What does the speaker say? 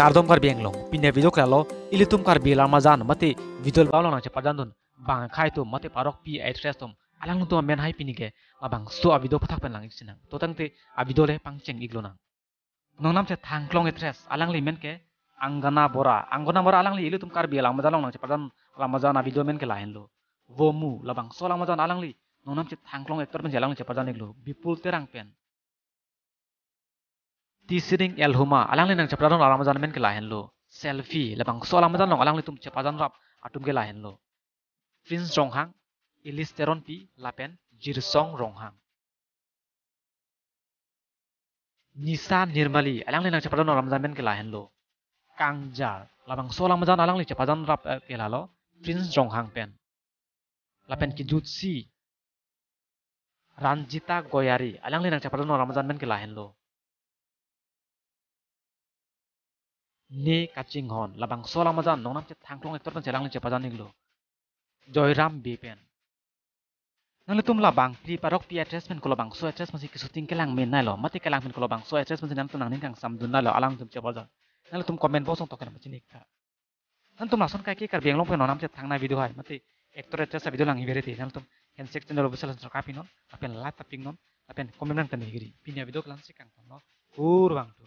कारदम कर बेंग लो पिने विदो करलो इलितुम कर बेलामा जान मते विदोल बालो नचे परदान बा खाय तो मते पारक पी एट्रेस तुम आलांग तो मेन हाय पिनिगे बा सो आविदो पथक पेन लांगि सिना तोतांते आविदोले पांगचेंग इग्लो ना नंगनाम से थांगक्लों एट्रेस आलांगली मेन के अंगना बोरा अंगना बोरा आलांगली इलितुम कर बेलामा जान लांग नचे परदान लामा जान आविदो मेन के लाहेन लो वो मु लबांग सो लामा जान आलांगली नंगनाम से थांगक्लों एक्टर मेन जालांग नचे परदान इग्लो विपुल तेरांग पेन tisiring elhuma alang lenang cepat rong men ke lo selfie lebang so ramadan dong alang tum cepat dan rap atum ke lo prince rong hang ilisteron pi lapen jirsong rong hang nisa nirmali alang lenang cepat rong men ke lahen lo kangjar lebang so zaman alang li cepat dan rap eh, ke lo. prince rong pen lapen kijutsi. ranjita goyari alang lenang cepat rong ramadan men kelahen lo ne kacing hon labang sola majan nongnam che thangthong ek tortan chelang che ram niglo joyram bipen nale tum labang pri parok pi attachment ko labang so attachment si kisu ting kelang men nalo mati kelang men ko labang so si nam tum nang ning kang samdun nalo alang tum che pajan nale tum comment bo song tokena machine ka nan tum lason kai ke kar benglong pe nonam che thangna video hai mati actor actress sa video lang ibere ti nale tum hen section lo bisal sor kapinon apen lata pingnon apen comment kan nigiri pinya video si sikang no bang.